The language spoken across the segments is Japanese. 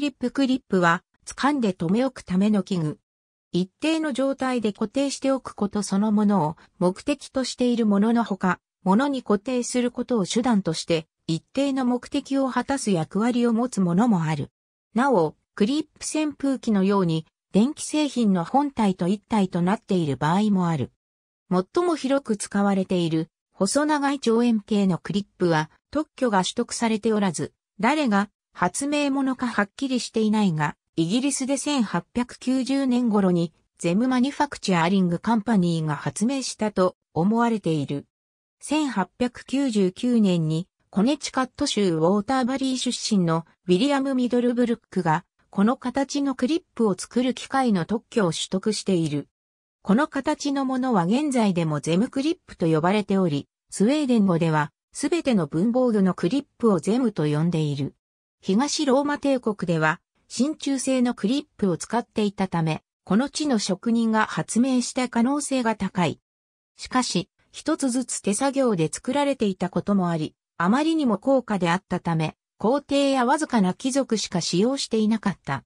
リップクリップは、掴んで留め置くための器具。一定の状態で固定しておくことそのものを目的としているもののほか、ものに固定することを手段として、一定の目的を果たす役割を持つものもある。なお、クリップ扇風機のように、電気製品の本体と一体となっている場合もある。最も広く使われている、細長い長円形のクリップは特許が取得されておらず、誰が発明者かはっきりしていないが、イギリスで1890年頃にゼムマニファクチャーリングカンパニーが発明したと思われている。1899年にコネチカット州ウォーターバリー出身のウィリアム・ミドルブルックがこの形のクリップを作る機械の特許を取得している。この形のものは現在でもゼムクリップと呼ばれており、スウェーデン語ではすべての文房具のクリップをゼムと呼んでいる。東ローマ帝国では、真鍮製のクリップを使っていたため、この地の職人が発明した可能性が高い。しかし、一つずつ手作業で作られていたこともあり、あまりにも高価であったため、皇帝やわずかな貴族しか使用していなかった。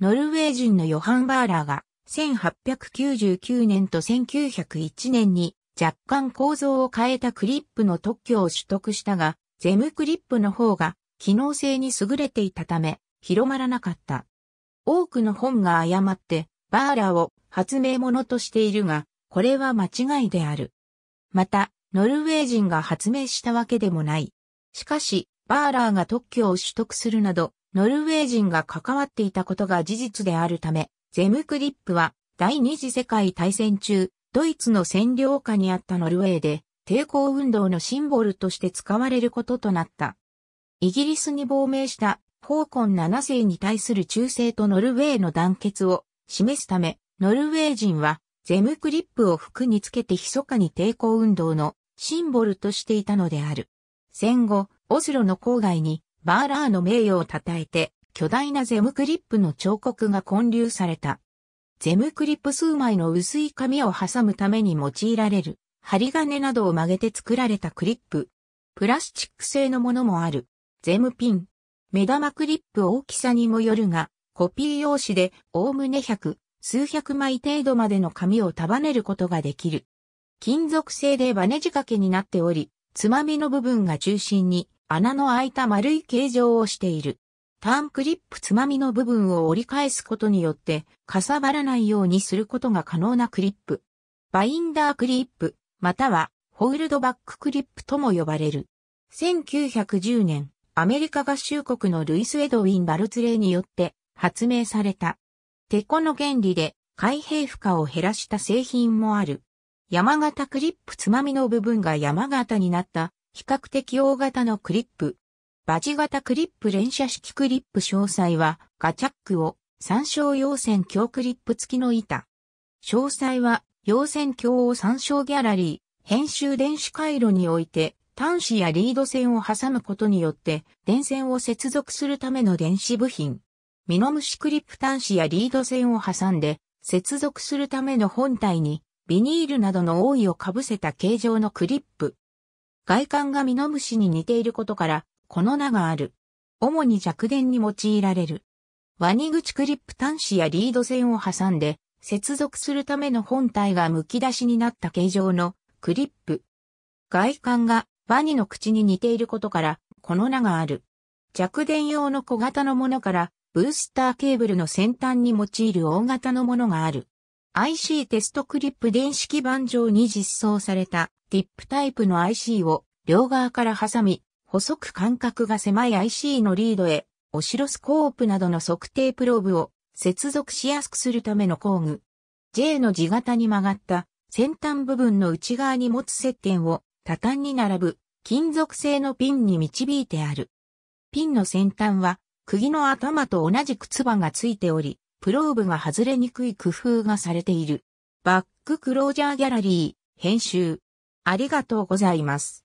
ノルウェー人のヨハン・バーラーが、1899年と1901年に若干構造を変えたクリップの特許を取得したが、ゼムクリップの方が機能性に優れていたため、広まらなかった。多くの本が誤って、バーラーを発明者としているが、これは間違いである。また、ノルウェー人が発明したわけでもない。しかし、バーラーが特許を取得するなど、ノルウェー人が関わっていたことが事実であるため、ゼムクリップは第二次世界大戦中、ドイツの占領下にあったノルウェーで、抵抗運動のシンボルとして使われることとなった。イギリスに亡命したォーコン7世に対する忠誠とノルウェーの団結を示すため、ノルウェー人はゼムクリップを服につけて密かに抵抗運動のシンボルとしていたのである。戦後、オスロの郊外にバーラーの名誉を称えて、巨大なゼムクリップの彫刻が建立された。ゼムクリップ数枚の薄い紙を挟むために用いられる、針金などを曲げて作られたクリップ。プラスチック製のものもある。ゼムピン。目玉クリップ大きさにもよるが、コピー用紙で、おおむね100、数百枚程度までの紙を束ねることができる。金属製でバネ仕掛けになっており、つまみの部分が中心に穴の開いた丸い形状をしている。ターンクリップつまみの部分を折り返すことによって、かさばらないようにすることが可能なクリップ。バインダークリップ、または、ホールドバッククリップとも呼ばれる。1910年、アメリカ合衆国のルイス・エドウィン・バルツレーによって発明された。テコの原理で開閉負荷を減らした製品もある。山形クリップつまみの部分が山形になった比較的大型のクリップ。バジ型クリップ連射式クリップ詳細はガチャックを参照要線強クリップ付きの板。詳細は要線強を参照ギャラリー、編集電子回路において端子やリード線を挟むことによって電線を接続するための電子部品。ミノムシクリップ端子やリード線を挟んで接続するための本体にビニールなどの覆いをかぶせた形状のクリップ。外観がミノムシに似ていることからこの名がある。主に弱電に用いられる。ワニ口クリップ端子やリード線を挟んで接続するための本体が剥き出しになった形状のクリップ。外観がワニの口に似ていることから、この名がある。弱電用の小型のものから、ブースターケーブルの先端に用いる大型のものがある。IC テストクリップ電子基板上に実装されたティップタイプの IC を両側から挟み、細く間隔が狭い IC のリードへ、オシロスコープなどの測定プローブを接続しやすくするための工具。J の字型に曲がった先端部分の内側に持つ接点を多端に並ぶ金属製のピンに導いてある。ピンの先端は、釘の頭と同じくつばがついており、プローブが外れにくい工夫がされている。バッククロージャーギャラリー、編集。ありがとうございます。